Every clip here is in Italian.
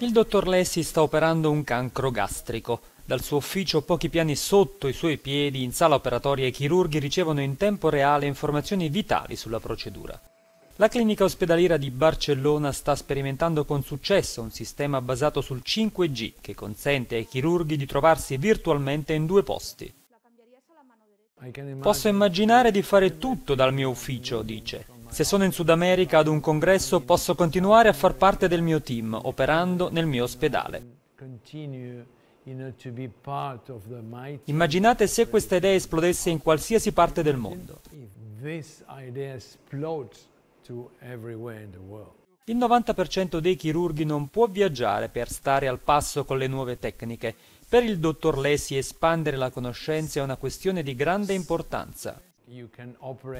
Il dottor Lessi sta operando un cancro gastrico. Dal suo ufficio pochi piani sotto i suoi piedi, in sala operatoria i chirurghi ricevono in tempo reale informazioni vitali sulla procedura. La clinica ospedaliera di Barcellona sta sperimentando con successo un sistema basato sul 5G che consente ai chirurghi di trovarsi virtualmente in due posti. Posso immaginare di fare tutto dal mio ufficio, dice. Se sono in Sud America ad un congresso posso continuare a far parte del mio team, operando nel mio ospedale. Immaginate se questa idea esplodesse in qualsiasi parte del mondo. Il 90% dei chirurghi non può viaggiare per stare al passo con le nuove tecniche. Per il dottor Lesi espandere la conoscenza è una questione di grande importanza.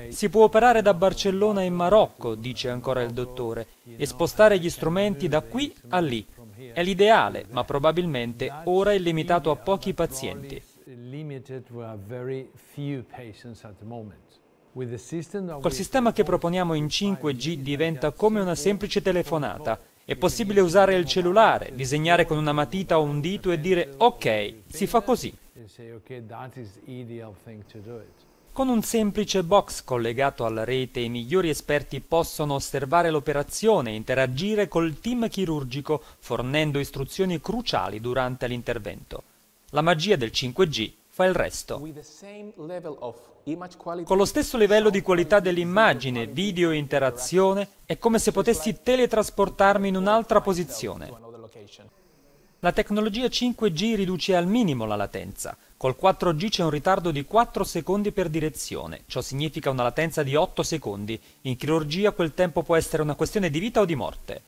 Si può operare da Barcellona in Marocco, dice ancora il dottore, e spostare gli strumenti da qui a lì. È l'ideale, ma probabilmente ora è limitato a pochi pazienti. Col sistema che proponiamo in 5G diventa come una semplice telefonata. È possibile usare il cellulare, disegnare con una matita o un dito e dire ok, si fa così. E dire ok, è l'ideale di con un semplice box collegato alla rete i migliori esperti possono osservare l'operazione e interagire col team chirurgico fornendo istruzioni cruciali durante l'intervento. La magia del 5G fa il resto. Con lo stesso livello di qualità dell'immagine, video e interazione è come se potessi teletrasportarmi in un'altra posizione. La tecnologia 5G riduce al minimo la latenza. Col 4G c'è un ritardo di 4 secondi per direzione, ciò significa una latenza di 8 secondi. In chirurgia quel tempo può essere una questione di vita o di morte.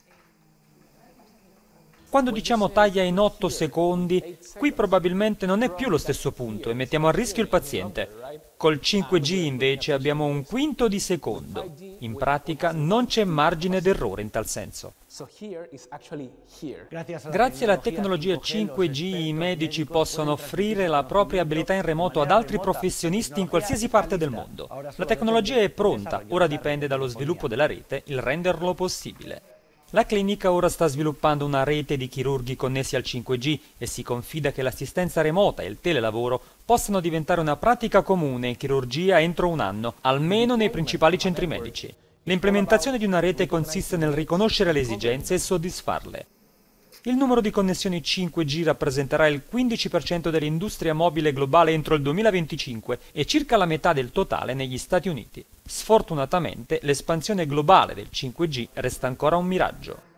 Quando diciamo taglia in 8 secondi, qui probabilmente non è più lo stesso punto e mettiamo a rischio il paziente. Col 5G invece abbiamo un quinto di secondo. In pratica non c'è margine d'errore in tal senso. Grazie alla tecnologia 5G i medici possono offrire la propria abilità in remoto ad altri professionisti in qualsiasi parte del mondo. La tecnologia è pronta, ora dipende dallo sviluppo della rete il renderlo possibile. La clinica ora sta sviluppando una rete di chirurghi connessi al 5G e si confida che l'assistenza remota e il telelavoro possano diventare una pratica comune in chirurgia entro un anno, almeno nei principali centri medici. L'implementazione di una rete consiste nel riconoscere le esigenze e soddisfarle il numero di connessioni 5G rappresenterà il 15% dell'industria mobile globale entro il 2025 e circa la metà del totale negli Stati Uniti. Sfortunatamente l'espansione globale del 5G resta ancora un miraggio.